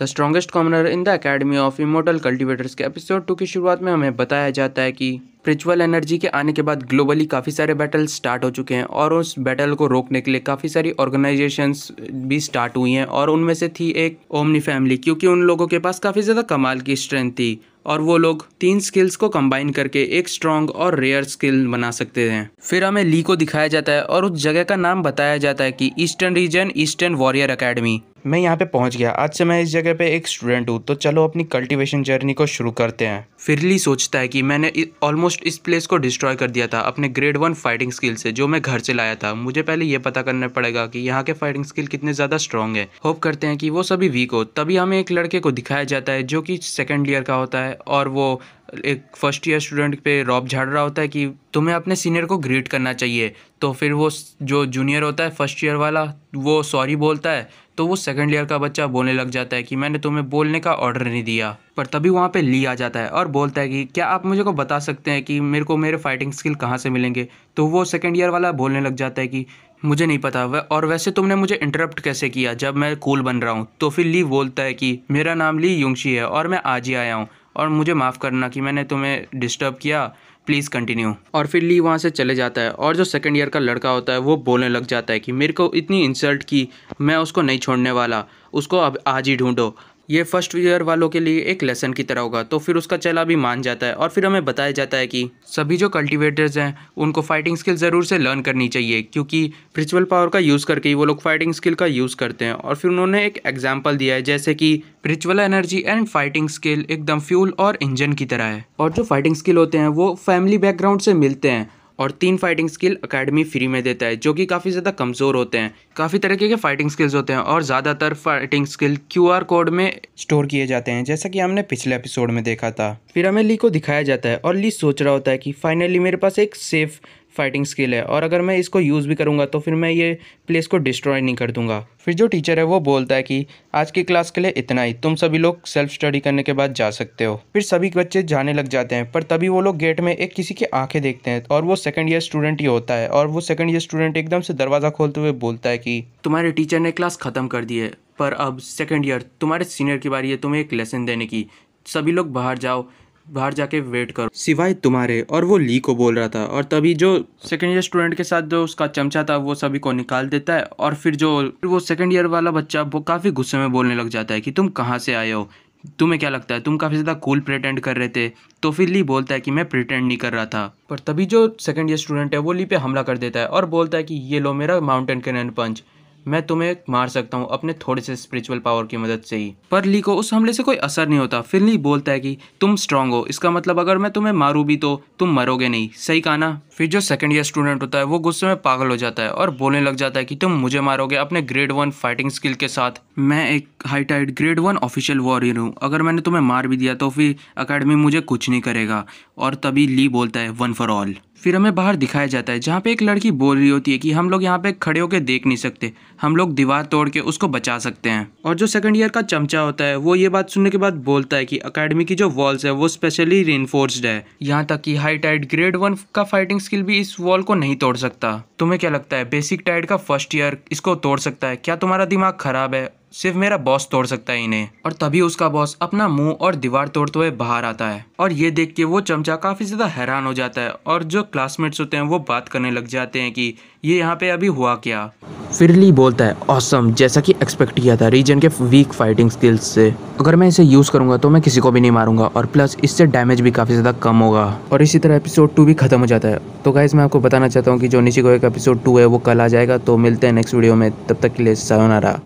the strongest commoner in the academy of immortal cultivators के episode two की शुरुआत में हमें बताया जाता है कि स्परिचुअल एनर्जी के आने के बाद ग्लोबली काफ़ी सारे बैटल स्टार्ट हो चुके हैं और उस बैटल को रोकने के लिए काफ़ी सारी ऑर्गेनाइजेशंस भी स्टार्ट हुई हैं और उनमें से थी एक ओमनी फैमिली क्योंकि उन लोगों के पास काफ़ी ज़्यादा कमाल की स्ट्रेंथ थी और वो लोग तीन स्किल्स को कंबाइन करके एक स्ट्रॉन्ग और रेयर स्किल बना सकते हैं फिर हमें ली को दिखाया जाता है और उस जगह का नाम बताया जाता है कि eastern region eastern warrior academy मैं यहाँ पे पहुँच गया आज से मैं इस जगह पे एक स्टूडेंट हूँ तो चलो अपनी कल्टीवेशन जर्नी को शुरू करते हैं फिरली सोचता है कि मैंने ऑलमोस्ट इस प्लेस को डिस्ट्रॉय कर दिया था अपने ग्रेड वन फाइटिंग स्किल से जो मैं घर से लाया था मुझे पहले ये पता करना पड़ेगा कि यहाँ के फाइटिंग स्किल कितने ज़्यादा स्ट्रॉन्ग है होप करते हैं कि वो सभी वीक हो तभी हमें एक लड़के को दिखाया जाता है जो कि सेकेंड ईयर का होता है और वो एक फर्स्ट ईयर स्टूडेंट पे रॉब झाड़ रहा होता है कि तुम्हें अपने सीनियर को ग्रीट करना चाहिए तो फिर वो जो जूनियर होता है फर्स्ट ईयर वाला वो सॉरी बोलता है तो वो सेकंड ईयर का बच्चा बोलने लग जाता है कि मैंने तुम्हें बोलने का ऑर्डर नहीं दिया पर तभी वहाँ पे ली आ जाता है और बोलता है कि क्या आप मुझे को बता सकते हैं कि मेरे को मेरे फाइटिंग स्किल कहाँ से मिलेंगे तो वो सेकेंड ईयर वाला बोलने लग जाता है कि मुझे नहीं पता वह और वैसे तुमने मुझे इंटरप्ट कैसे किया जब मैं कूल बन रहा हूँ तो फिर ली बोलता है कि मेरा नाम ली यूंगशी है और मैं आज ही आया हूँ और मुझे माफ़ करना कि मैंने तुम्हें डिस्टर्ब किया प्लीज़ कंटिन्यू और फिर ली वहाँ से चले जाता है और जो सेकेंड ईयर का लड़का होता है वो बोलने लग जाता है कि मेरे को इतनी इंसल्ट की मैं उसको नहीं छोड़ने वाला उसको अब आज ही ढूंढो ये फर्स्ट ईयर वालों के लिए एक लेसन की तरह होगा तो फिर उसका चला भी मान जाता है और फिर हमें बताया जाता है कि सभी जो कल्टिवेटर्स हैं उनको फाइटिंग स्किल ज़रूर से लर्न करनी चाहिए क्योंकि स्पिरिचुअल पावर का यूज़ करके ही वो लोग फाइटिंग स्किल का यूज़ करते हैं और फिर उन्होंने एक एग्जाम्पल दिया है जैसे कि spiritual energy and fighting skill एकदम फ्यूल और इंजन की तरह है और जो फाइटिंग स्किल होते हैं वो फैमिली बैकग्राउंड से मिलते हैं और तीन फाइटिंग स्किल अकेडमी फ्री में देता है जो कि काफ़ी ज़्यादा कमज़ोर होते हैं काफ़ी तरीके के फाइटिंग स्किल्स होते हैं और ज़्यादातर फाइटिंग स्किल क्यू कोड में स्टोर किए जाते हैं जैसा कि हमने पिछले एपिसोड में देखा था फिर हमें ली को दिखाया जाता है और ली सोच रहा होता है कि फाइनली मेरे पास एक सेफ़ फाइटिंग स्किल है और अगर मैं इसको यूज़ भी करूँगा तो फिर मैं ये प्लेस को डिस्ट्रॉय नहीं कर दूँगा फिर जो टीचर है वो बोलता है कि आज की क्लास के लिए इतना ही तुम सभी लोग सेल्फ स्टडी करने के बाद जा सकते हो फिर सभी बच्चे जाने लग जाते हैं पर तभी वो लोग गेट में एक किसी की आंखें देखते हैं और वो सेकंड ईयर स्टूडेंट ही होता है और वो सेकंड ईयर स्टूडेंट एकदम से दरवाज़ा खोलते हुए बोलता है कि तुम्हारे टीचर ने क्लास ख़त्म कर दी है पर अब सेकेंड ईयर तुम्हारे सीनियर की बारी है तुम्हें एक लेसन देने की सभी लोग बाहर जाओ बाहर जाके वेट करो सिवाय तुम्हारे और वो ली को बोल रहा था और तभी जो सेकेंड ईयर स्टूडेंट के साथ जो उसका चमचा था वो सभी को निकाल देता है और फिर जो वो सेकेंड ईयर वाला बच्चा वो काफ़ी गुस्से में बोलने लग जाता है कि तुम कहाँ से आए हो तुम्हें क्या लगता है तुम काफ़ी ज़्यादा कूल प्रिटेंड कर रहे थे तो फिर ली बोलता है कि मैं प्रिटेंड नहीं कर रहा था पर तभी जो सेकेंड ईयर स्टूडेंट है वो ली पे हमला कर देता है और बोलता है कि ये लो मेरा माउंटेन कैनन पंच मैं तुम्हें मार सकता हूँ अपने थोड़े से स्पिरिचुअल पावर की मदद से ही पर ली को उस हमले से कोई असर नहीं होता फिर ली बोलता है कि तुम स्ट्रांग हो इसका मतलब अगर मैं तुम्हें मारूँ भी तो तुम मरोगे नहीं सही कहा ना फिर जो सेकेंड ईयर स्टूडेंट होता है वो गुस्से में पागल हो जाता है और बोलने लग जाता है कि तुम मुझे मारोगे अपने ग्रेड वन फाइटिंग स्किल के साथ मैं एक high tide grade one official warrior हूँ अगर मैंने तुम्हें मार भी दिया तो फिर अकेडमी मुझे कुछ नहीं करेगा और तभी ली बोलता है वन फॉर ऑल फिर हमें बाहर दिखाया जाता है जहाँ पे एक लड़की बोल रही होती है कि हम लोग यहाँ पे खड़े होकर देख नहीं सकते हम लोग दीवार तोड़ के उसको बचा सकते हैं और जो सेकंड ईयर का चमचा होता है वो ये बात सुनने के बाद बोलता है कि अकेडमी की जो वॉल्स है वो स्पेशली रेनफोर्स्ड है यहाँ तक कि हाई टाइड ग्रेड वन का फाइटिंग स्किल भी इस वॉल को नहीं तोड़ सकता तुम्हें क्या लगता है बेसिक टाइड का फर्स्ट ईयर इसको तोड़ सकता है क्या तुम्हारा दिमाग खराब है सिर्फ मेरा बॉस तोड़ सकता है इन्हें और तभी उसका बॉस अपना मुंह और दीवार तोड़ते हुए बाहर आता है और ये देख के वो चमचा काफ़ी ज़्यादा हैरान हो जाता है और जो क्लासमेट्स होते हैं वो बात करने लग जाते हैं कि ये यहाँ पे अभी हुआ क्या फिरली बोलता है औसम जैसा कि एक्सपेक्ट किया था रीजन के वीक फाइटिंग स्किल्स से अगर मैं इसे यूज़ करूँगा तो मैं किसी को भी नहीं मारूंगा और प्लस इससे डैमेज भी काफ़ी ज़्यादा कम होगा और इसी तरह एपिसोड टू भी खत्म हो जाता है तो गाइज मैं आपको बताना चाहता हूँ कि जो निशी को एक एपिसोड टू है वो कल आ जाएगा तो मिलते हैं नेक्स्ट वीडियो में तब तक के लिए सयोनारा